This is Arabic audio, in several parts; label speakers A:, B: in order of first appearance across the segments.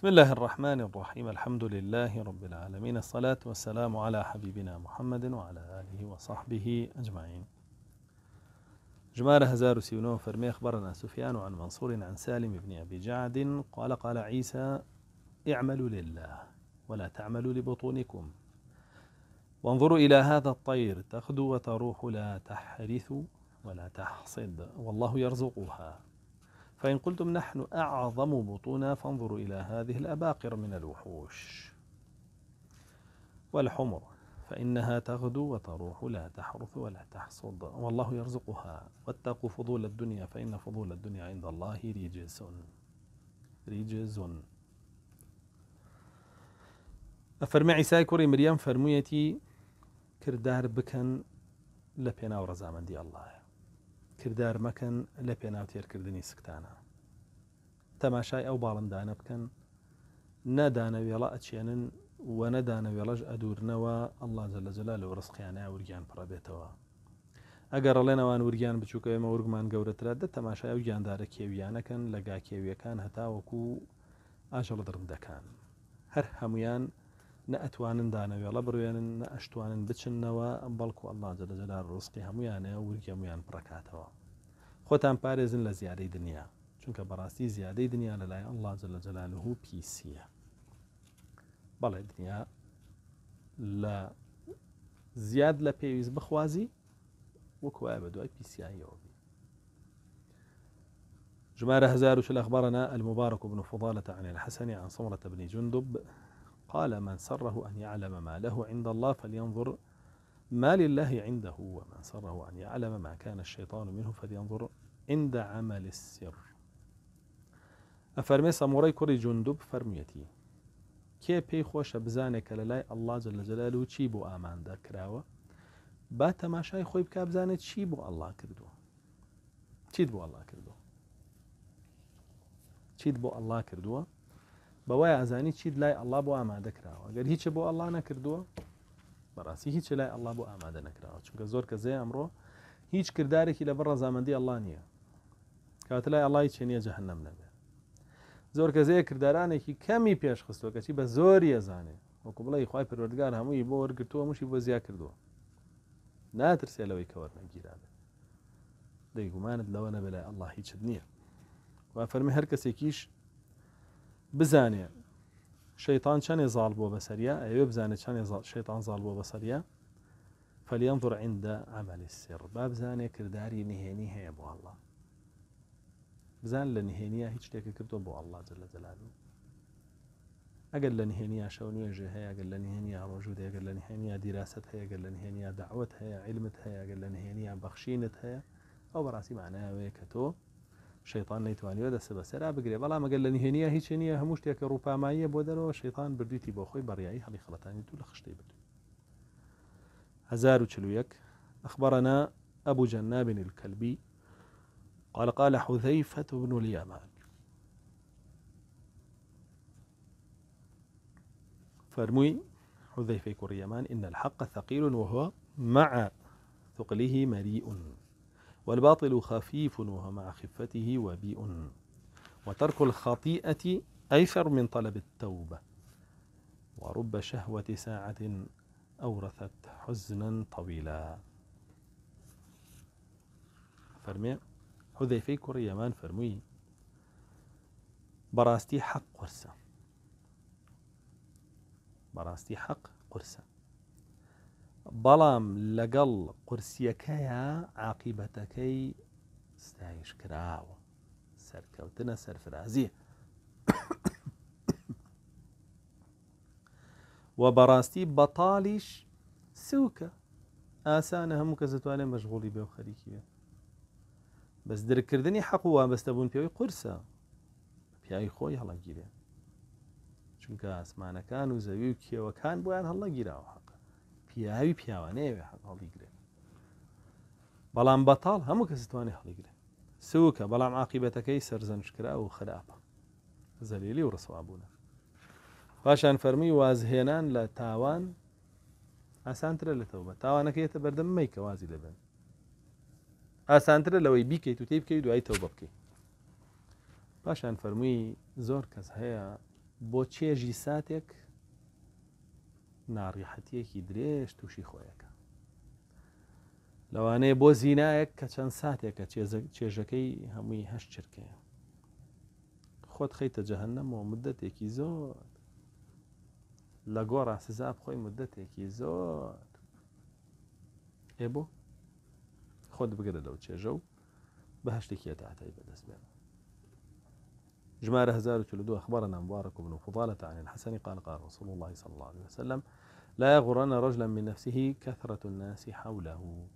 A: بسم الله الرحمن الرحيم الحمد لله رب العالمين الصلاة والسلام على حبيبنا محمد وعلى آله وصحبه أجمعين جمال هزار سيونو فرمي أخبرنا سفيان عن منصور عن سالم بن أبي جعد قال قال عيسى اعملوا لله ولا تعملوا لبطونكم وانظروا إلى هذا الطير تخدو وتروح لا تحرث ولا تحصد والله يرزقها فإن قلتم نحن أعظم بطونا فانظروا إلى هذه الأباقر من الوحوش والحمر فإنها تغدو وتروح لا تحرث ولا تحصد والله يرزقها واتقوا فضول الدنيا فإن فضول الدنيا عند الله رجز رجز أفرمع عيسى كوري مريم فرميتي كردار بكن لە ورزامن دي الله کردار مەکەن لە پێناوتێرکردنی سکتانە تەماشای ئەو باڵندانە بکەن نەدانەوێڵە ئەچێنن وە نەدانەوێڵەش ئەدورنەوە ئەلله جە لە جەلا لە ڕستقییانە وریان پڕەبێتەوە ئەگەر ڕڵێنەوان وریان بچووکە ئێمە ورگمان گەورەترا دە تەماشای و گیاندارە کێویانەکەن لە گاکێویەکان هەتاوەکو ئاژەڵ درندەکان هەر هەمویان نەتوانن دانا بڕوێنن بروين ئەشتوانن بچنەوە ئەم بەڵکو الله جل جلال رزقها ميانا هەمویان ميان خۆتان پارێزن لە لزيادة دنيا چونك براسي زيادة دنيا للاي الله جل جلاله لە جەلالە دنيا لا زياد لا بيويز بخوازي وكوا ابدو اي وەکوایە بە دوای پیسایەوە جمارة هزار وش الأخبارنا المبارك بن فضالة عن الحسن عن صمرة بن جندب قال من سره أن يعلم ما له عند الله فلينظر ما لله عنده ومن سره أن يعلم ما كان الشيطان منه فلينظر عند عمل السر أفرمي سەمۆڕی كري جندب فرميتي كي بي خوش بزاني كاللاي الله جل جلاله چي بو آمان ئاماندا كراوة با تەماشای خۆی بک بزانێت چی بۆ ئەلله الله چیت بۆ ئەلله کردووە چیت بو الله كردو؟ بەوەی ئازانی چیت لای ئەللا بۆ ئامادەکراوە گەر هیچە بۆ ئەللا نەکردووە بەڕاستی هیچ لای ئەللا بۆ ئامادە نەکراوە چونکە زۆر کە زەیە ئەمڕۆ هیچ کردارێکی لەبەر ڕزامەندی ئەللا نییە کاتە لای ئەلای چێنە جەهنم نەبێ زۆر کە زەیە کردارانێکی کەمی پێشخستەوە کەچی بە زۆری ئەزانێ وەکو بڵی خی پروردگار هەمووی بۆ وەرگتووە موشی بۆ زیاد کردووە ناترسێ لەوەی کەوەرنەگیرابێ دەیگومانت لەوە نەبێ لای ئەللا هیچت نییە وا فەرمی هەر کەسێکیش بزانێ شەیتان چەندێ زاڵ بۆ بەسەریە ئەوێ بزانێت چەندێ شێتان زاڵ بۆ بەسەریە فەلیان دوڕ عندە ئەمەلی سێڕ با بزانێ کردداری نهێنی هەیە بۆ الله بزان لە نهێنیە هیچ شتێکی کردو بۆ الله جل لە جلالو ئەگەر لە نهێنیە شەو نوێژێ هەیەگەر لە نهێنیە ڕۆژوو دەگەر لە نهێنیە دیراست هەیەگەر لە نهێنیە داوت هەیە علمت هەیەگەر لە نهێنیە بەخشینت هەیە ئەو بەڕاستی معناوەیە کە تۆ شيطان نەیتوانیوە دەسەبە سەرا بگرێ بەڵام ئەگەر ما قال لي هنيه هەموو شتێکە ڕووپاماییە بۆ دەرەوە شيطان برديتي بۆ خۆی بەڕیایی هەڵی خڵەتانی دوو لە خشتەی برد 1940 أخبرنا أبو جناب الكلبي قال قال حذيفة بن اليمان فرمي حذيفة بن اليمان إن الحق ثقيل وهو مع ثقله مريء والباطل خفيف وهو مع خفته وبيء وترك الخطيئة أيسر من طلب التوبة ورب شهوة ساعة أورثت حزنا طويلا فرمي حذيفه كوري يمان فرموي براستي حق قرسة براستي حق قرسة بەڵام لەگەڵ قورسیەکەیە عقیبەتەکەی ستایش کراوە سەرکەوتنە سەرفرازیە و بەڕاستی بەتاالیش سوکە ئاسانە هەموو کە دەتوانێت مەژغوڵی بێ و خەریکیە بەس درکردنی حەق و وابەستە بوون پێوەی قرسە پیاوی خۆی هەڵەگیرێ چونکە ئاسمانەکان و زەوی و کێوەکان بۆیان هەڵەگیراوە حەق پیاوی پیاوانەیەوێ هەڵیگرێ بەڵام بەتاڵ هەموو کە زتوانێ هەڵیگرێ سوکە بەڵام عقیبەتەکەی سەرزەنشکرا و خراپە زەلیلی و ڕسوابوونە پاشان فەرمی وازهێنان لە تاوان ئاسانترە لەتەوە بە تاوانەکەیتە بەردەم مەیکە وازی دەبن ئاسانترە لەوەی بیکەیت و تێ بکەیت دوای تەوە بکەیت پاشان فەرمووی زۆر کەس هەیە بۆ چێژی ساتێک ناڕیحەتیەکی درێژ تووشی خۆیەکە لەوانەیە بۆ زینایەک کە چەند ساتێکە چێژەکەی هەمووی هەش چرکەیە خۆت خەیتە جەهنەمەوە مدەتێکی زۆر لە گۆڕا سزاب خۆی مدەتێکی زۆر ئێ بۆ خۆت بگرە لەو چێژە و بە هەشتێکی تاعتایی بەدەست بێنەوە جمارة 1002 أخبرنا مبارك بن فضالة عن الحسن قال قال رسول الله صلى الله عليه وسلم لا يغرن رجلا من نفسه كثرة الناس حوله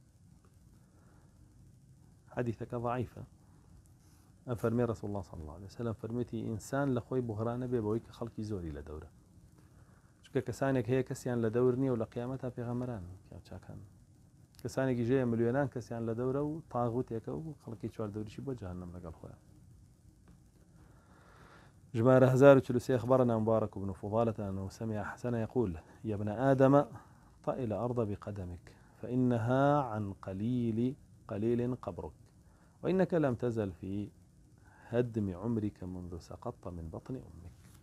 A: حديثك ضعيفة ئەم رسول الله صلى الله عليه وسلم فرمتي إنسان لخوي بێ بەوەی کە خلقي زوري لدوره دەورە چکە کەسانێک هەیە کەسیان لە دەور نییە و لە قیامەت تا پێغەمەران چاکان کەسانێکی ژەیە ملیۆنان کەسیان لە دەورە و تاغوتێکە و جمال هزار الثلثي أخبرنا مبارك بن فضالة أنه سمع حسن يقول يا ابن آدم طئ الأرض بقدمك فإنها عن قليل قليل قبرك وإنك لم تزل في هدم عمرك منذ سقطت من بطن أمك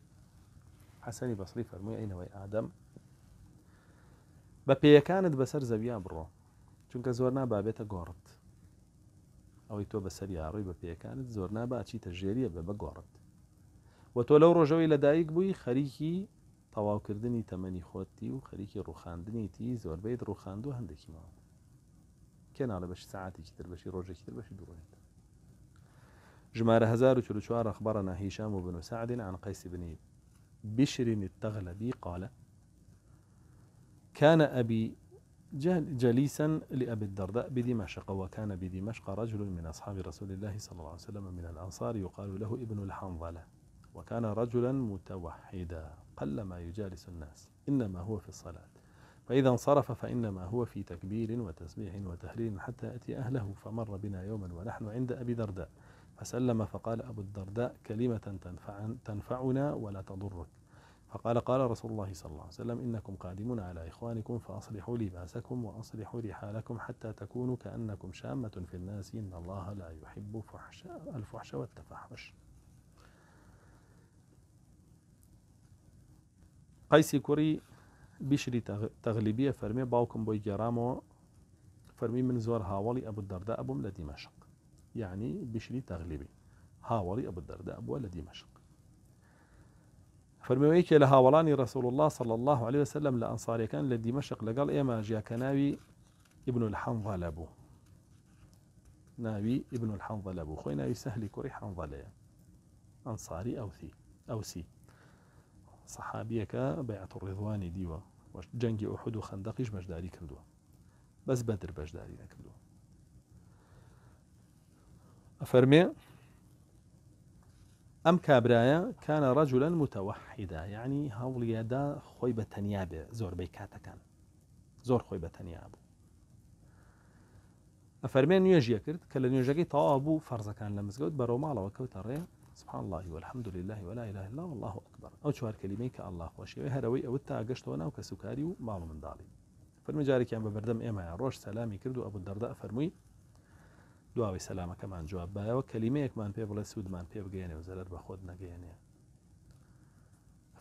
A: حسني بصري فرمي أين وي آدم بابي كانت بسر بڕۆ برو چونك زورنا گۆڕت ئەوەی أو يتوب السريع بە پێەکانت كانت زورنا ژێریە بە بابا گۆڕت و تۆ لەو ڕۆژەوەی لە دایک بووی خەریکی تەواوکردنی تەمەنی خۆتی و خەریکی ڕوخاندنیتی زۆربەیت ڕوخاند و هەندێکی ماوە کێنا لە بەش ساعتێکی تربەشی ڕۆژێکی تربەشی دوڕێت ژمارە 1940 أخبرنا هشام بن سعد عن قيس بن بشر التغلبي قال كان أبي جليسا لأبي الدرداء بدمشق وكان بدمشق رجل من أصحاب رسول الله صلى الله عليه وسلم من الأنصار يقال له ابن الحنظلة وكان رجلا متوحدا قلما يجالس الناس إنما هو في الصلاة فإذا انصرف فإنما هو في تكبير وتسبيح وتهليل حتى يأتي أهله فمر بنا يوما ونحن عند أبي درداء فسلم فقال أبو الدرداء كلمة تنفعنا ولا تضرك فقال قال رسول الله صلى الله عليه وسلم إنكم قادمون على إخوانكم فأصلحوا لباسكم وأصلحوا رحالكم حتى تكونوا كأنكم شامة في الناس إن الله لا يحب الفحش والتفحش قيسي كوري بشري تغليبية فرمي باوكم بوي جرامو فرمي من زور هاولي أبو الدرداء أبو لە دیمەشق یعنی يعني بیشری تەغلیبی أبو ئەبوو دەردا بووە لە دیمەشق فەرمەوەیکێ لە الله صلى الله عليه وسلم لأنصاري كان لدمشق لقال إيما ئێمە ژیاکە ابن الحنظل أبو ناوي ابن الحنظل أبو خوي ناوي سهلي كوري کوڕی حەنظە لەیە ئەنساری ئەوسی سەحابیەکە بەیات ڕێضوانی دیوە جەنگی ئۆحود و خندەقیش بەشداری کردووە بەس بەدر بەشداری نەکردووە ئەفەرمێ ئەم کابرایە کانە ڕەجلەن متەوەحیدا یعنی هەوڵیەدا خۆی بە تەنیا بێ زۆربەی کاتەکان زۆر خۆی بە تەنیا بوو ئەفەرمێن نوێژیە کرد کە لە نوێژەکەی تەوا بوو فەرزەکان لە مزگەوت بەرەو ماڵەوە کەوتە ڕێ سبحان الله والحمد لله ولا إله إلا الله أكبر أو شوار كلمة كالله خوشي هروي أو التاقشت وناو كسكاري ومال من دالي فرمجاري كان ببردم إما روش سلامي كردو أبو الدرداء فرمي دواوی سەلامەکەمان جواب باەوە کەلیمەیەکمان پێ بڵێ سوودمان پێ بگەێنێ و زەرەر بە خۆت نەگەێنێ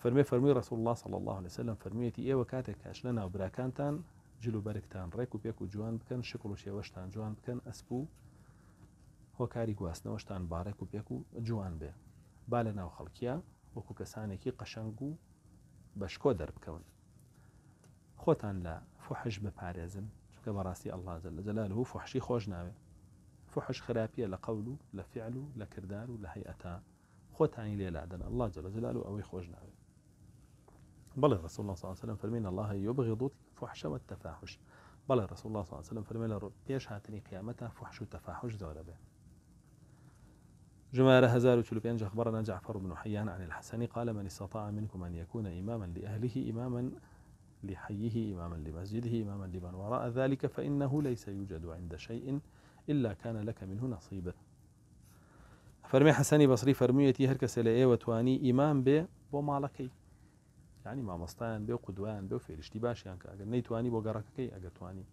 A: فەرمی فەرمی ڕسول الله صل الله عليه وسلم فەرمیەتی ئێوە کاتێک کاش لە ناوبراکانتان جلوبەرکتان ڕێک و پێک و جوان بکەن شکل و شێوەشتان جوان بکەن ئەسپ و کاری گواستنەوەشتان بارێک باره کو و جوان بێ نو لە و کو کسانی که قشنگو بشکو بەشکۆ دەربکەون خۆتان لا فحش بپارزن چکە بەڕاستی ئەللهزە لە جەلال و فحشی خوش ناوێ فحش خرابیه لقولو لفعلو لکردارو لحیعتا فعل لیل لە الله جل جلال خوش ئەوەی خۆش رسول الله صلی الله صلى وسلم فرمین الله يبغض و والتفاحش بەڵێ رسول الله صلى وسلم فرمێ لە پێش هاتنی قیامەتە فحش و تفاحش زۆرە جمال 1045 أخبرنا جعفر بن حيان عن الحسن قال من استطاع منكم أن يكون إماما لأهله إماما لحيه إماما لمسجده إماما لمن وراء ذلك فإنه ليس يوجد عند شيء إلا كان لك منه نصيب فرمي حسني بصري فرميتي هر کەسە لە ئێوە توانی ئیمان يعني ما ماڵەکەی به مامۆستایان به في الاشتباش يعني باشیان نيتواني ئەگەر نەیتوانی بۆ گەڕەکەی تواني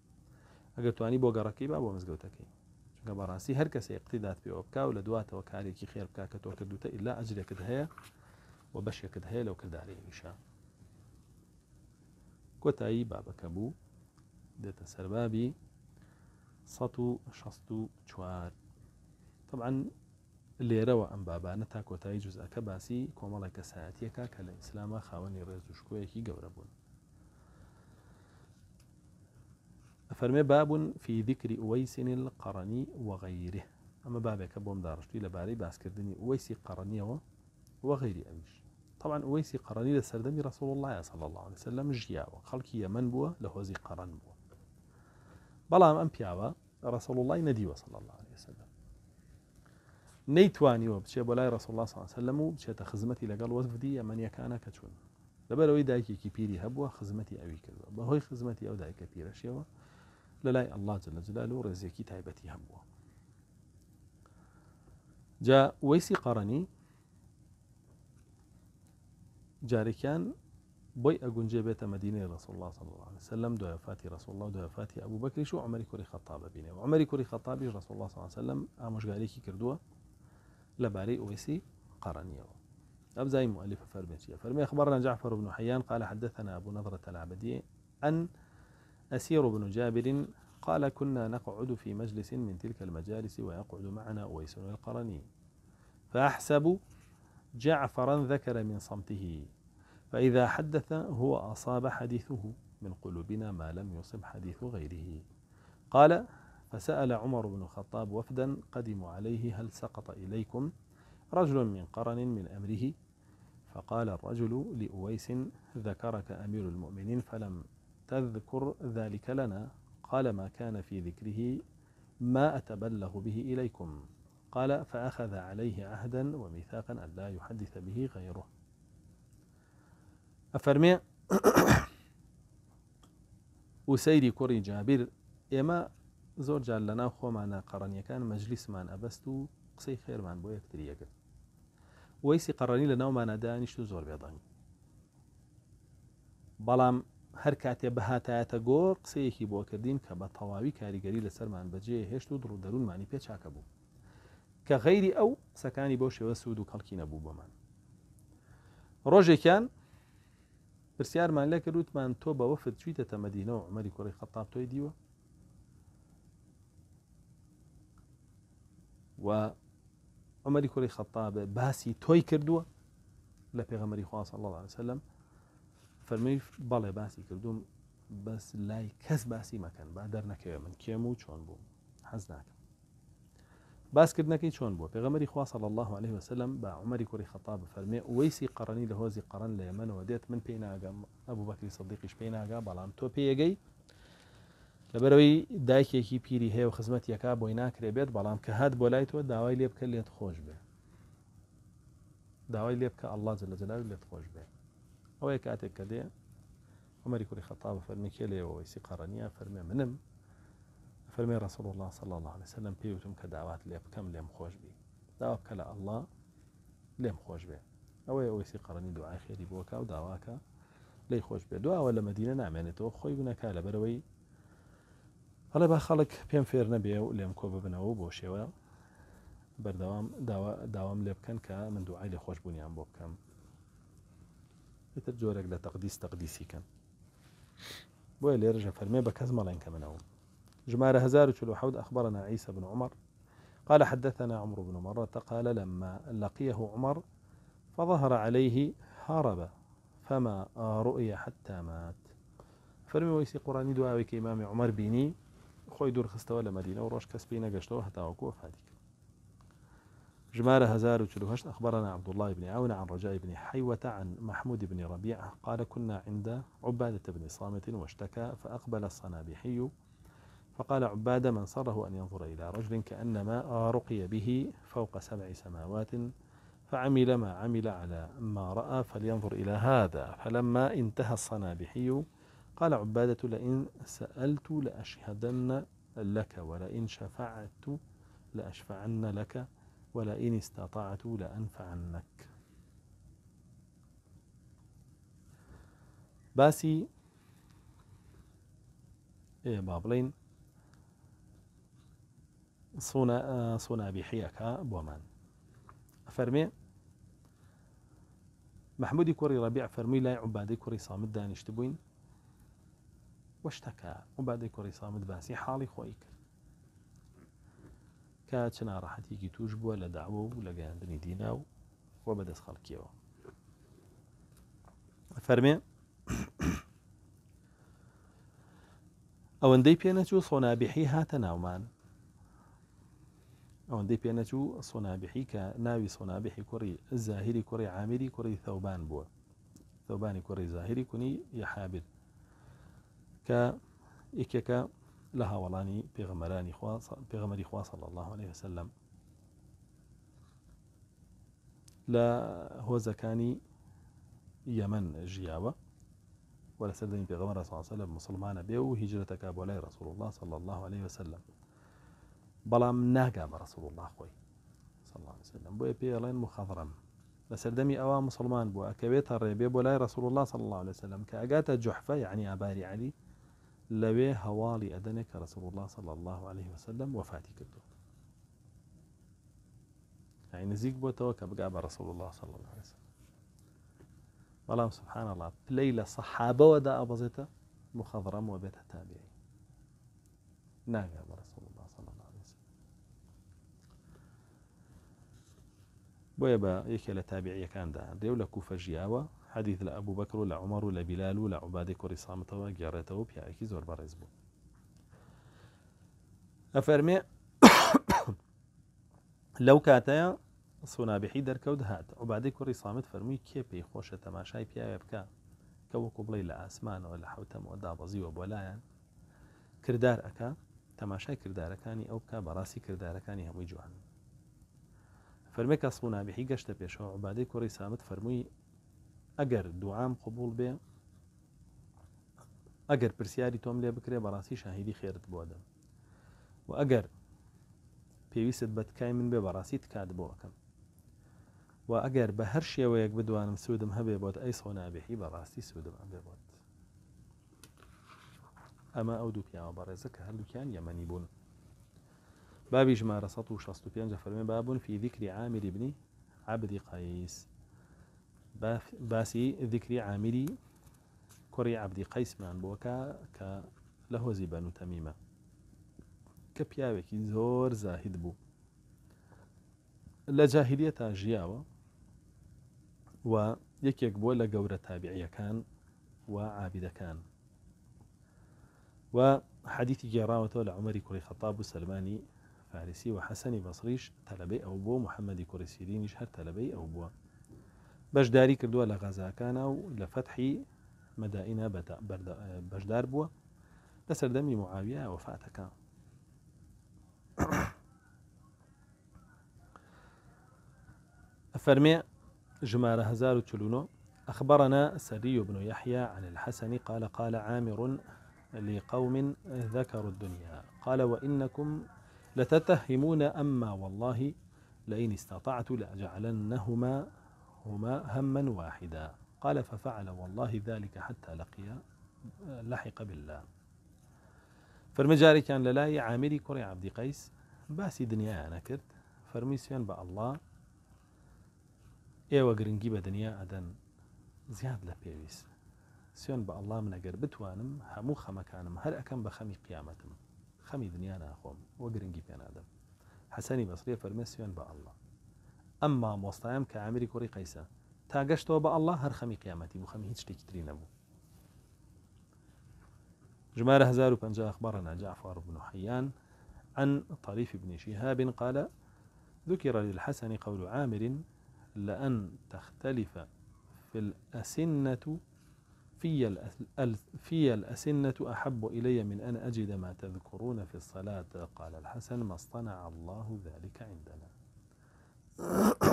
A: ئەگەتوانی بۆ گەڕەکەی با بۆ مزگەوتەکەی کە بەڕاستی هەر کەس اقتیدات پێوە بکە و لە دواتەوە کارێکی خێر بکە کە تۆ کردوتە ئللا ئەجرێکت هەیە و بەشێکت هەیە لەو کردداری میشە کۆتایی بابەکە بوو دێتە سەربابی 16 طبعا لێرەوە ئەم بابانە تا کۆتایی جوزەکە باسی کۆمەڵێکە ساەتەکە کە لە ئیسلامە خاوەنی ڕێز و شکوەیەکی گەورە بوون فرمي باب في ذكر أويس القرني وغيره أما بابك بوم دارشتي لباري دني أويس قرني وغيري أمش طبعا أويس قرني لسردمي رسول الله صلى الله عليه وسلم جيا وخلق يمن بوا لهوزي قرن بوا أم أم پیاوە رسول الله ندي صلى الله عليه وسلم نيتواني وبشي بچێ رسول الله صلى الله عليه وسلم و بچێتە لقال لەگەڵ وەزفدی ئەمەنیەکانە كتون چوون لەبەرەوەی كبيري هبوا خزمتي خزمەتی ئەوی بهوي خزمتي أو دايكي دایکە شيوا للاي الله جل جلاله رزيكي تايبتي هموا جا ويسي قرني كان بوي أجنجي بيت مدينة رسول الله صلى الله عليه وسلم دو فاتي رسول الله دو فاتي أبو بكر شو عمري كوري خطابة بيني وعمري كوري خطابي رسول الله صلى الله عليه وسلم أمش قاليكي كردوه لباري أويسي قرنيه زي مؤلف فرمي فرمي أخبرنا جعفر بن حيان قال حدثنا أبو نظرة العبدي أن أسير بن جابر قال كنا نقعد في مجلس من تلك المجالس ويقعد معنا أويس القرني فأحسب جعفرا ذكر من صمته فإذا حدث هو أصاب حديثه من قلوبنا ما لم يصب حديث غيره قال فسأل عمر بن الخطاب وفدا قدموا عليه هل سقط إليكم رجل من قرن من أمره فقال الرجل لأويس ذكرك أمير المؤمنين فلم تذكر ذلك لنا قال ما كان في ذكره ما أتبله به إليكم قال فأخذ عليه عهدا وميثاقا لا يحدث به غيره أفرمي وسيري كوري جابر إما لنا جار معنا ناو خۆمانە مجلس معنا أبستو قصي خير معنا بۆ یەکتریەکرد وەیسی ويسي لە لنا ومعنا دانشتو زور بێدەنگ بلام هەر کاتێ بەهاتایەتە گۆر قسەیەکی بۆ کردین کە بە تەواوی کاریگەری لەسەرمان بەجێ هێشت و دڕوو دەروونمانی پێچاکە بوو کە غەیری ئەو قسەکانی بۆ شێوە سوود و کەڵکی نەبوو بۆمان ڕۆژێکیان پرسیارمان لە کردوتمان تۆ بە وەفت چیتەتە مەدینەوە ئەمەری کوڕی خەتاب تۆی دیوە و ئەمەری کوڕی خەتابە باسی تۆی کردووە لە پێغەمەری خواص الله عليه وسلم فەرمی بەڵێ باسی کردوم بەس لای کەس باسی مەکەن با دەرنەکەوێ من کێم و چۆن بووم حەز ناکەم باسکردنەکەی چۆن بوو پێغەمەری خواصل الله عليه وسلم بە عمەری کوری خەتاب فەرمێ ویسی قڕنی لە هۆزی قڕن لە ئەمەەوە دێت من پێی ناگەم ئەبوو بەکری سەدیقیش پێی ناگا بەڵام تۆ پێگەی لەبەرەوەی دایکێکی پیری هەیە و خزمەت یەکا بۆی ناکرێ بێت بەڵام کە هات بۆ لای تۆ داوای لێ بکە لێت خۆش بێ داوای لێ بکە ئەله لە جلال لێت خۆش بێت ئەوەیە کاتێک کە دێ عمەری خطاب خەتابە فەرمیکێ لێەوەی سیقارانیا فەرمێ منم فەرمی رسول الله صل الله عليه وسلم پێوتم کە داوات لێ بکەم لێم خۆش بی داوا بکە لە ئەله لێم خۆش بێ ئەوەی ئەوەی سیقارانی دوعای خێری بووەکە و داواکە لی خۆش بێ دواوە لە مدینە نامێنێتەوە خۆی بنەکە لە بەرەوەی هەڵێ با خەڵک پێم فێر نەبێ و لێم کۆ ببنەوە بۆ شێوە بەردەوام داوام لێ بکەن کە من دوعای لێ خۆش بوونیان بۆ ئیتر لتقديس تقديسي كان بوي اللي رجع فرمي بە کەس مەڵێن کە منەوە جمارة حود أخبرنا عيسى بن عمر قال حدثنا عمرو بن مرة قال لما لقيه عمر فظهر عليه هرب فما رؤي حتى مات فرمي ويسي قراني دعاوي كإمام عمر بینی خوي دور خستوى لمدينة وروش ڕۆژ کەسپی حتى هەتاوەکو وفادیکە جمال 1048 أخبرنا عبد الله بن عون عن رجاء بن حيوة عن محمود بن ربيعة قال كنا عند عبادة بن صامت واشتكى فأقبل الصنابحي فقال عبادة من سره أن ينظر إلى رجل كأنما رقي به فوق سبع سماوات فعمل ما عمل على ما رأى فلينظر إلى هذا فلما انتهى الصنابحي قال عبادة لئن سألت لأشهدن لك ولئن شفعت لأشفعن لك ولئن استطعت لأنفعنك باسي إيه با صنا سۆنابیحەکە بۆمان بومان مححمودی کوڕی كوري ربيع فرمي لا عبادي كوري صامد بووین واشتكى عبادي كوري صامد باسي حالي خۆی کرد کە چ ناڕەحەتێکی توش بووە لە داوە و فرمي گەاندنی دینا و وە بەدەست خەڵکیەوە فەرمێ ئەوەندەی پێنەچوو سۆنابیحی هاتە ناومان ئەوەندەی پێنەچوو سۆنابیحی کە ناوی سۆنابیحی کوڕی زاهری کوڕی عامیری ثوبان ثەوبان بووە ثەوبانی کوڕی زاهری کونی یەحابر کە یەکێکە ولاني هاوڵانی پێغەمەرانی پێغەمەری خوا صلى الله عليه وسلم هو زكاني يمن جيابة ولا سردني بغمر صلى الله عليه وسلم مسلمان بيو هجرة أبو لي رسول الله صلى الله عليه وسلم بلام ناقام رسول الله خوي صلى الله عليه وسلم بو بي لين مخضرم لسردمي أوا مسلمان بو أكبيت الربيب ولا رسول الله صلى الله عليه وسلم كأجات جحفة يعني أباري علي لبي هوالي أدنك رسول الله صلى الله عليه وسلم وفاتي کردو يعني نزيك بوتوك بگا رسول الله صلى الله عليه وسلم والله سبحان الله پلەی صحابة ودا ئەبەزێتە مخضرم بێتە تابعي ناگا بە الله صلى الله عليه وسلم بويبا يكي یەکێ كان دا دێو لە جياوة حەدیث لە ئەبوو بەکر و لە عمەڕ و لە بیلال و لە عوبادی کوڕی سامتەوە گێڕێتەوە پیاەکی زۆر بەڕێز بوو ئەفەرمێ لەو کاتەیە سونابحی دەرکەوت هاات عوبادی کوڕی سامت فەرمووی کێ پێی خۆشە تەماشای پیاوێ بکە کە وەکو بڵێ لە ئاسمانەوە لە حوتەمەوە دابەزیوە بۆ لایەن کردار ئەکا تەماشای کردارەکانی ئەو بکە بەڕاستی کردارەکانی هەمووی جوان فەرمێکە سونابحی گەشتە پێشەوە عوبادی کوڕی سامت فەرمووی ئەگەر دوعام قوبول بێ ئەگەر پرسیاری تۆم لێ بکرێ بەڕاستی شاهیدی خێرت بۆدەم و ئەگەر پێویست بەتکای من بێ بەڕاستی تکات بۆکەم و ئەگەر بە هەر شێوەیەک بدوانم سوودم هەبێ بۆت ئەی سۆنابێهی بەڕاستی سوودم ئەم بێ بۆت ئەمە ئەو دوو پیاوە بەڕێزە کە هەردووکیان یەمەنی بوون بابی ژمارە 1665 فەرمێ بابوون فی ذیکری عامری بنی عبدی قایس باسي ذكر عاملي كري عبد قيس من بوكا ك له زبان تميمة كبياوك زور زاهد بو لا لجاهلية جياوة و يك يك بو لقورة تابعية كان و وعابدة كان و وحديث جراوة لعمر كري خطاب سلماني فارسي وحسن بصريش تلبي أو بو محمد كري سيرينيش هر تلبي أو بو بەشداری کردووە لە غەزاکانە و لە فتحی مەدائینە بەشدار بووە لە سەردەمی معاویە وەفاتەکان فرمي جمار هزار تشلونو أخبرنا سري بن يحيى عن الحسن قال قال عامر لقوم ذكروا الدنيا قال وإنكم لتتهمون أما والله لئن استطعت لأجعلنهما هما هما واحدا قال ففعل والله ذلك حتى لقي لحق بالله فرمجاري كان للاي عامري كري عبد قيس باسی دنيا انا كرت سوێن با الله ئێوە گرنگی دنيا ادن زياد زیاد لە پێویست با الله من منەگەر بتوانم هەموو خەمەکانم هل اكم بخمي خەمی خمي دنيا انا ناخۆم وە گرنگی پێنادەم حەسەنی بصري فەرمە سوێن بە ئەم مامۆستایم کە ئامری کوڕی قەیسە تا گەشتەوە بە ئەله هەر خەمی قیامەتی بوو خەمی هیچ شتێکی نەبوو جمارة 1050 أخبرنا جعفر بن حيان عن طريف بن شهاب قال ذكر للحسن قول عامر لأن تختلف في الأسنة في, في الأسنة أحب إلي من أن أجد ما تذكرون في الصلاة قال الحسن ما اصطنع الله ذلك عندنا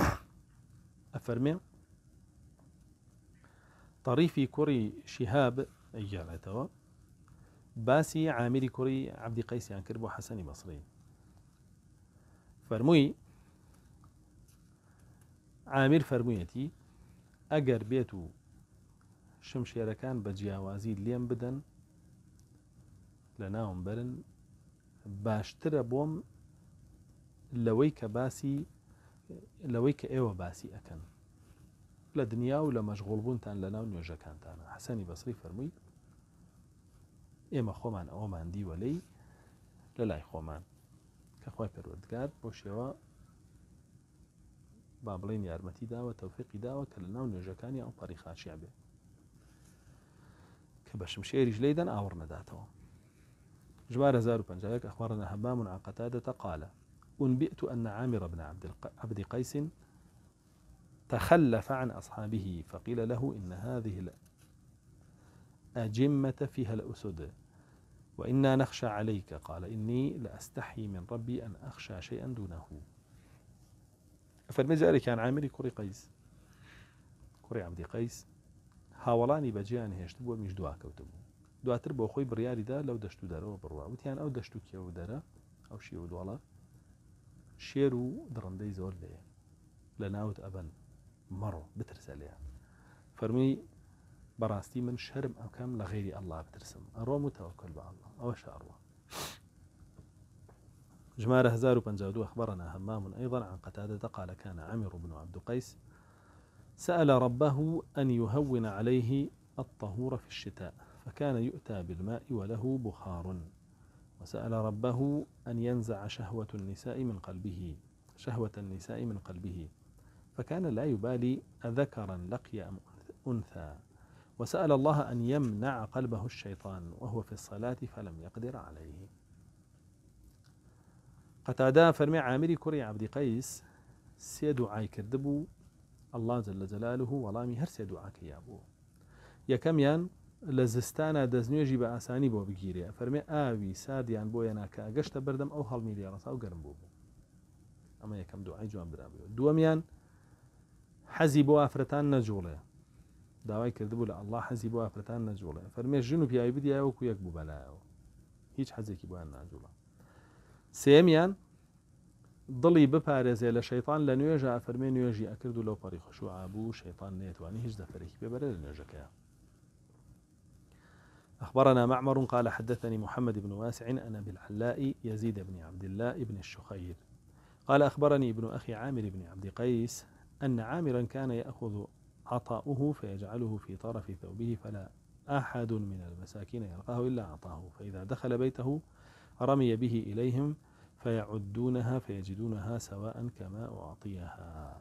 A: ئەفەرمێ تەریفی کوڕی شیهاب ئەگەڵێتەوە باسی عامیری کوڕی عبدی قەیسیان کرد بۆ حەسەنی بەسری فەرمووی عامیر فەرموویەتی ئەگەر بێت و شمشێرەکان بە جیاوازی لێم بدەن لە ناوم بەرن باشترە بۆم لەوەی کە باسی لەوەی کە ئێوە باسی ئەەکەن لە دنیا و لە مەشغڵبوونتان لە ناو نوێژەکانتانە حسەنی بەسری فەرمووی ئێمە خۆمان ئەومان دیوەلەی لە لای خۆمان کەخوای پەروەردگار بۆ شێوە با بڵین یارمەتی داوە تەوفقی داوە کە لە ناو نوێژەکانی ئەو پەریخاشیا بێ کە بەشم شێریش لەیدەن ئاوەڕ نەداتەوە ژوار 1950 ئەخوارە هەبام و عقەتا دەتە قالە أنبئت أن عامر بن عبد, عبد قيس تخلف عن أصحابه فقيل له إن هذه الأجمة فيها الأسد وإنا نخشى عليك قال إني لأستحي من ربي أن أخشى شيئا دونه فەرمێ جارێکیان عامری کوڕی كري کوڕی عبدی قەیس هاوڵانی بەجیان هێشت بۆ میش دواکەوتم بوو دواتر بۆ برياري بڕیاریدا لو دشتو و دەرەوە وتيان أو دشتو كيو کێو أو ئەو شی شيرو درندي زول زۆر إيه؟ لناوت أبن مرو بترسليا فرمي براستي من شرم ئەکەم لە غێری ئەللا بترسم ئەڕۆم و تەوەکل الله ئەله ئەوە شاڕوە جمارة 1052 أخبرنا همام أيضا عن قتادة قال كان عمرو بن عبد قيس سأل ربه أن يهون عليه الطهور في الشتاء فكان يؤتى بالماء وله بخار وسأل ربه أن ينزع شهوة النساء من قلبه شهوة النساء من قلبه فكان لا يبالي أذكرا لقي أم أنثى وسأل الله أن يمنع قلبه الشيطان وهو في الصلاة فلم يقدر عليه قتادا فرمي عامري كري عبد قيس سيد عاي كردبو الله جل لە جلاله وەڵامی سيد عاكي يا أبو يا كميان لە زستانە دەستنوێژی بە ئاسانی بۆ بگیرێ فەرمێ ئاوی سادیان بۆ یەناکە گەشتە بەردەم ئەو هەڵمیری ڕسا و گەرم بوو بوو ئەمە یەکەم دوعای جوان برابێ دووەمیان حەزی بۆ ئافرەتان نەجوڵێ داوای کردبوو لە ئەله حەزی بۆ ئافرەتان نەجوڵێ فەرمێ ژن و پیاوی بدیایوەکو یەک بوو بەلایەوە هیچ حەزێکی بۆیان ناجوڵە سێمیان دڵی بپارێزێ لە شەیطان لە نوێژە ئەفەرمێ نوێژی ئەکرد و لەو پەڕی خشوعبوو شەیطان نێتوانانی هیچ دەفرێکی پێبەرە لە نوێژەکەیە أخبرنا معمر قال حدثني محمد بن واسع أن بالعلاء يزيد بن عبد الله بن الشخير قال أخبرني ابن أخي عامر بن عبد قيس أن عامرا كان يأخذ عطاؤه فيجعله في طرف ثوبه فلا أحد من المساكين يلقاه إلا عطاه فإذا دخل بيته رمي به إليهم فيعدونها فيجدونها سواء كما أعطيها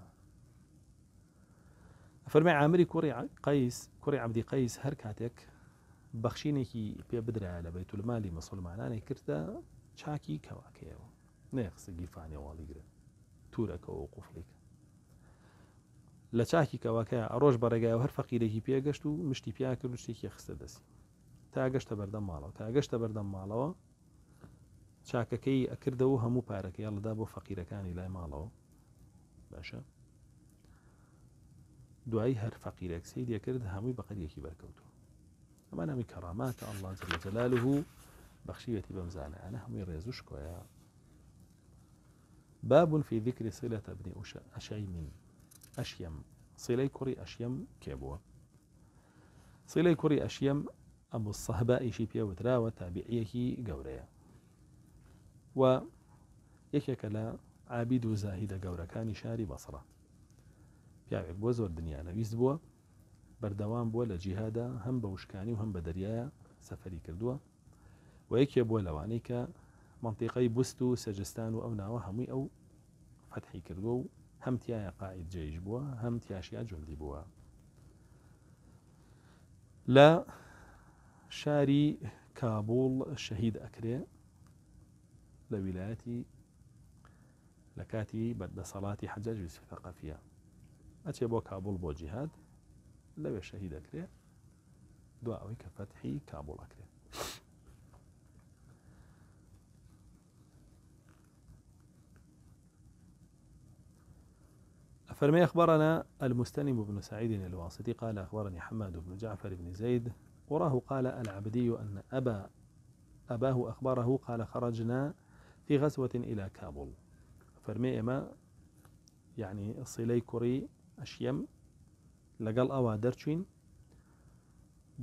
A: فرمي عامري كوري قيس كوري عبد قيس هركاتك بەخشینێکی پێ بدرایە لە بەیت المالی مسلمانانی کردە چاکی کەواکەیەوە نێخسە گیفانێواڵی گرن تورەکەەوە و قوفلیکە لە چاکی کەواکەیە ئەڕۆژ بەڕێگای هەر فەقیرێکی پێگەشت و مشتی پیا کرد شتێکی خستە دەسی تا گەشتە بەردەم ماڵەوە تا گەشتە بەردەم ماڵەوە چاکەکەی ئەکردەوە هەموو پارەکەی لەدا بۆ فەقیرەکانی لای ماڵەوە باشە دوایی هەر فەقیرەکسی دەکرد هەمووی بەقەرەکی بەرکەوت اما نامی کەڕاماتە الله جل جلاله بەخشیەتی بەم انا ئەە هەمووی ڕێزوش باب في ذكر صلة ابن أشيم أشيم صلة كري أشيم كري أشيم أبو الصهباء شي سەهبائیشی وترا وتابعيه جوريا و یەکێکە كلا عابید زاهد جورا كان شاري بصرة پیاوێک بۆ زۆر دنیا نەویست بردوام بولا جهادا هم بوشكاني وهم بدريا سفري كردوا ويك يا بولا وانيك منطقي بوستو سجستان لەوانەی کە او فتحي كردوا هم و قائد جيش بوا هم فتحی کردووە و هەم تایە قاعد جێژ بووە هەم تیاشیا جندی بووە لە شاری کابول شەهید ئەکرێ بو ویلایەتی لە لو شهيد أكره دعاء كفتحي كابول أكره فرمي أخبرنا المستنم بن سعيد الواسطي قال أخبرني حماد بن جعفر بن زيد وراه قال العبدي أن أبا أباه أخبره قال خرجنا في غزوة إلى كابول فرمي إما يعني صلي كري أشيم لەگەڵ بو كابول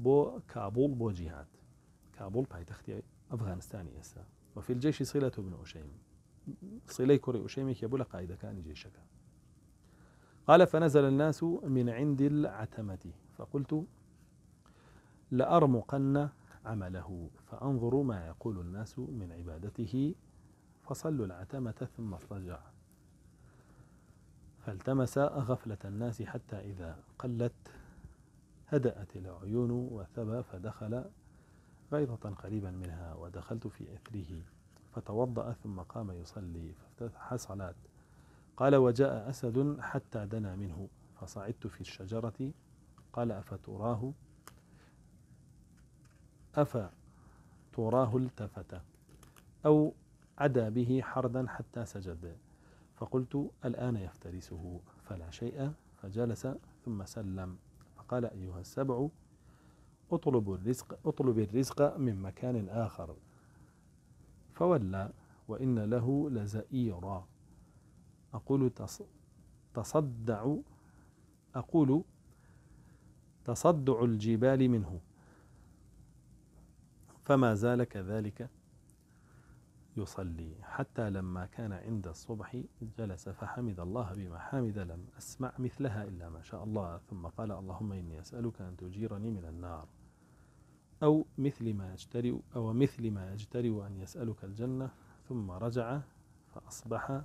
A: بۆ کابول بۆ جیهات کابول پایتەختی ئەفغانستانی ئێستا وەفیل جێشی سیلە و بنەوەشەیم سیلەی کوڕی وشەیمێکی بوو لە قاعدەکانی جێشەکە قال فنزل الناس من عند العتمة فقلت لأرمقن عمله فأنظر ما يقول الناس من عبادته فصلوا العتمة ثم اضطجع فالتمس غفلة الناس حتى إذا قلت هدأت العيون وثبى فدخل غيضة قريبا منها ودخلت في أثره فتوضأ ثم قام يصلي فافتتح صلاة قال وجاء أسد حتى دنا منه فصعدت في الشجرة قال أفتراه أفتراه التفت أو عدا به حردا حتى سجد فقلت الآن يفترسه فلا شيء فجلس ثم سلم فقال أيها السبع أطلب الرزق أطلب الرزق من مكان آخر فولى وإن له لزئيرا أقول تصدع أقول تصدع الجبال منه فما زال كذلك يصلي حتى لما كان عند الصبح جلس فحمد الله بما حمد لم أسمع مثلها إلا ما شاء الله ثم قال اللهم إني أسألك أن تجيرني من النار أو مثل ما يجترئ أو مثل ما يجترئ أن يسألك الجنة ثم رجع فأصبح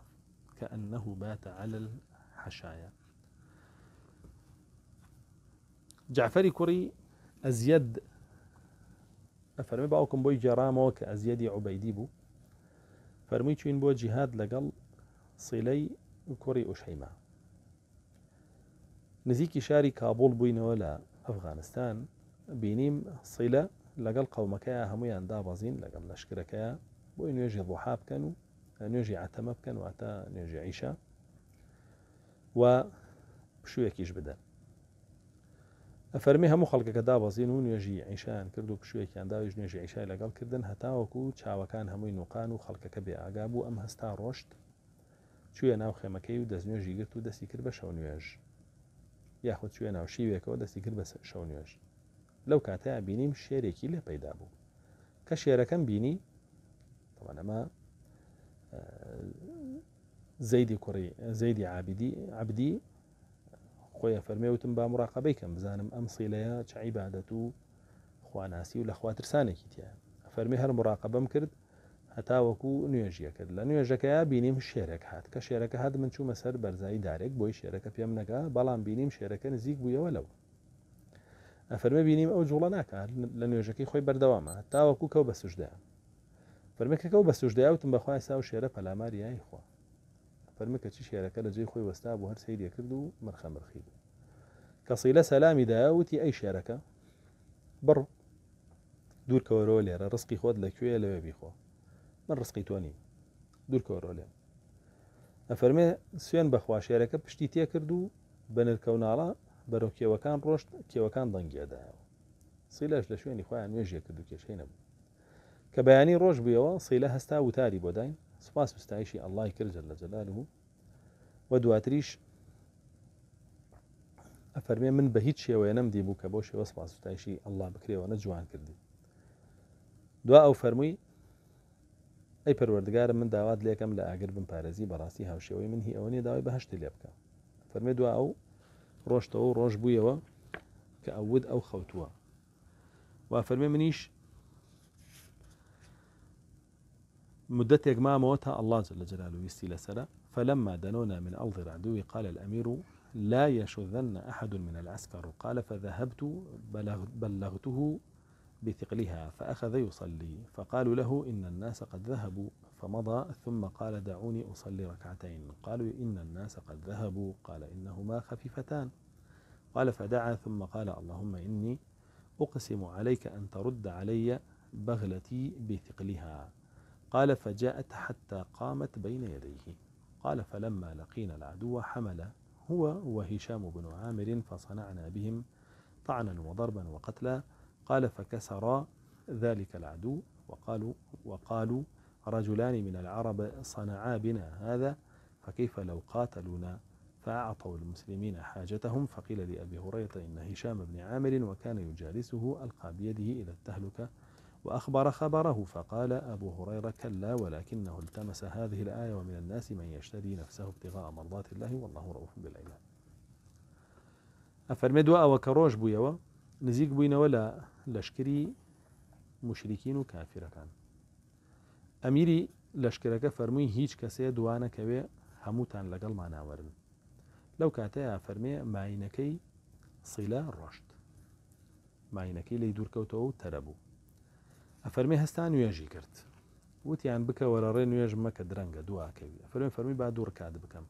A: كأنه بات على الحشايا جعفري كري أزيد أفرمي بأوكم بوي جرامو كأزيدي عبيدي بو فرميت إن بو جهاد لقل صلي كوري أشحيما نزيك شاري كابول بوين ولا أفغانستان بينيم صلة لقل قوم كيا همي عند بازين لقل نشكر كيا بوين يجي ضحاب كانوا نجي عتمب كانوا عتا نجي عيشة وشو يكيش بدأ ئەفەرمی هەموو خەڵکەکە دابەزین و نوێژی عیشان کرد و پشوێکیان داویش نوێژی عیشای لەگەڵ کردن هەتاوەکو و چاوەکان هەمووی نوقان و خەڵکەکە بێ ئاگا بوو ئەم هەستا ڕۆشت چوێ ناو خێمەکەی و دەستنوێژی گرت و دەستی کرد بە شەو نوێژ یاخود چوێ ناو شیوێکەوە دەستی کرد بە شەو نوێژ لەو کاتەیە بینیم شێرێکی لێ پەیدا بوو کە شێرەکەم بینی تەوانەمە زەیدی کوڕی زەیدی عابدی عبدی خۆیان فەرمێوتم با مراقبەیکەم بزانم ئەم سیلەیە چ عیبادەت و خواناسی و لە خواترسانێکی تیا فەرمی هەر مراقبەم کرد هەتاوەکو نوێژیە کرد لە نوێژەکەیا بینیم شێرێک هات کە شێرەکە هات من چوومە سەر بەرزایی دارێک بۆی شێرەکە پێم نەگا بەڵام بینیم شێرەکە نزیک بوویەوە لەوە ئەفەرمە بینیم ئەو جوڵە ناکات لە نوێژەکەی خۆی بەردەوامە تاوەکو کەو بە سوشدا فەرمەکەەکە و بە سوشداوتم بەخوای سا و شێرە پەلاماریایی خۆ فەرمکە چی شێرەکە لە جێی خۆی وەستا بۆ هەر سەیرە کرد و مرخە مرخی بوو کەسیلە سەلامی داوتی ئەی شێرەکە بڕ دوورکەوەرۆ لێرە ڕستی خۆت لەکوێ لەوێ بیخۆ من ڕستی تۆنی دوورکەوەرۆ لێم ئەفەرمێ سوێن بەخوا شێرەکە پشتی تێ کرد و بە نرکەوناڵە بەرەو کێوەکان ڕۆشت کێوەکان دەنگێدایەوە سیلەش لە شوێنی خۆیان نوێژێ کرد و کێشەی نەبوو کە بەیانی ڕۆژ بوویەوە سیلە هەستا وتاری بۆ داین سپاس مستایشی ئەلای کرد لە جەلان و وە دواتریش ئەفەرمێ من بە هیچ شێوەیە نەمدی بوو کە بۆ شێوە سپاسستایشی ئەللا بکرێەوەە جوان کردی دوا ئەو فەرمووی ئەی پەروەردگارم من داوات لێکم لە ئاگر بم پارێزی بەڕاستی هاوشێوەی من هی ئەوەنێ داوای بەهشتی لێ بکە فەرمێ دوا ئەو ڕۆشتەوە ڕۆژ بوویەوە کە ئەود ئەو خەوتووە وا فەرمێ منیش مدتك ما موتها الله جل جلاله يستيل سلا فلما دنونا من أرض العدو قال الأمير لا يشذن أحد من العسكر قال فذهبت بلغته بثقلها فأخذ يصلي فقالوا له إن الناس قد ذهبوا فمضى ثم قال دعوني أصلي ركعتين قالوا إن الناس قد ذهبوا قال إنهما خفيفتان قال فدعا ثم قال اللهم إني أقسم عليك أن ترد علي بغلتي بثقلها قال فجاءت حتى قامت بين يديه قال فلما لقينا العدو حمل هو وهشام بن عامر فصنعنا بهم طعنا وضربا وقتلا قال فكسرا ذلك العدو وقالوا وقالوا رجلان من العرب صنعا بنا هذا فكيف لو قاتلونا فأعطوا المسلمين حاجتهم فقيل لأبي هريرة إن هشام بن عامر وكان يجالسه ألقى بيده إلى التهلكة وأخبر خبره فقال أبو هريرة كلا ولكنه التمس هذه الآية ومن الناس من يشتري نفسه ابتغاء مرضات الله والله رؤوف بالعباد أفرمي ئەوە وكروش ڕۆژ نزيق نزیک ولا لشكري مشركين كافرة و کافرەکان ئەمیری لەشکرەکە فەرمووی هیچ کەسەیە دوانەکەوێ هەمووتان لەگەڵ ماناوەرن لو کاتەیە فەرمێ معينكي صلة ڕۆشت معينكي لی دوورکەوتەوە و تربو ئەفەرمی هەستان نوێژی کرد وتیان بکەوەرە ڕێ نوێژ مەکە درەنگە دواکەوی ئەفرمی فەرمی با دوورکات بکەم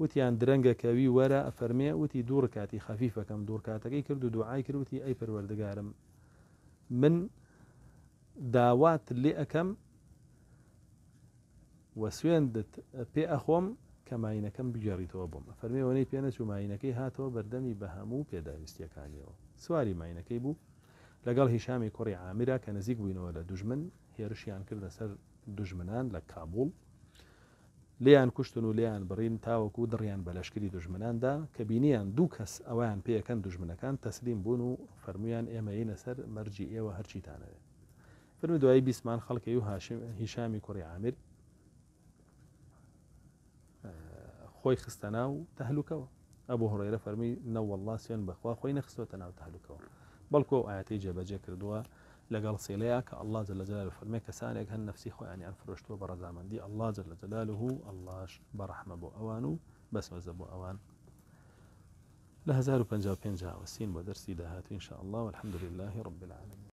A: وتیان درەنگەکەوی وەرە ئەفەرمێ وتی دوورکاتی خەفیفەکەم دوورکاتەکەی کرد و دوعای کردوتی ئەی پەروەردەگارم من داوات لێ ئەەکەم وە سوێندت پێ ئەخۆم کە ماینەکەم بگەڕیتەوە بووم فەرمێ وەنەی پێنەچوو ماینەکەی هاتەوە بەردەمی بە هەموو پێداویستیەکانیەوە سواری ماینەکەی بوو لەگەڵ هیشامی کوڕی عامیرا کە نزیک بووینەوە لە دوژمن هێرشیان کرد لەسەر دوژمنان لە کابول لیان کوشتن و لیان بڕین تاوەکو دڕیان بە لەشکری دژمناندا کە بینیان دوو کەس ئەویان پێەکەن دژمنەکان تەسلیم بوون و فەرمویان ئێمەی لەسەر مەرجی ئێوە هەرچیتانەوێت فرمە دوایی بیسمان خەڵکی و هیشامی کوڕی عامر خۆی خستە ناو تەهلوکەوە ئەبوو هڕێرە فەرمی نەوەله سوێن بەخوا خۆی نەخستۆتە ناو تەهلوکەوە بلكو ئاەتی جێبەجێ کردووە لەگەڵ لقال کە الله جل جلاله جلال فەرمێ کەسانێک هەن نفسی خۆیان يعني یان فرۆشتوە دي الله جل جلاله الله برحمة و أوانو بس بۆ ئەوان و بەسمەزە بۆ ئەوان لە 1950 سین بۆ شاء الله والحمد لله رب العالمين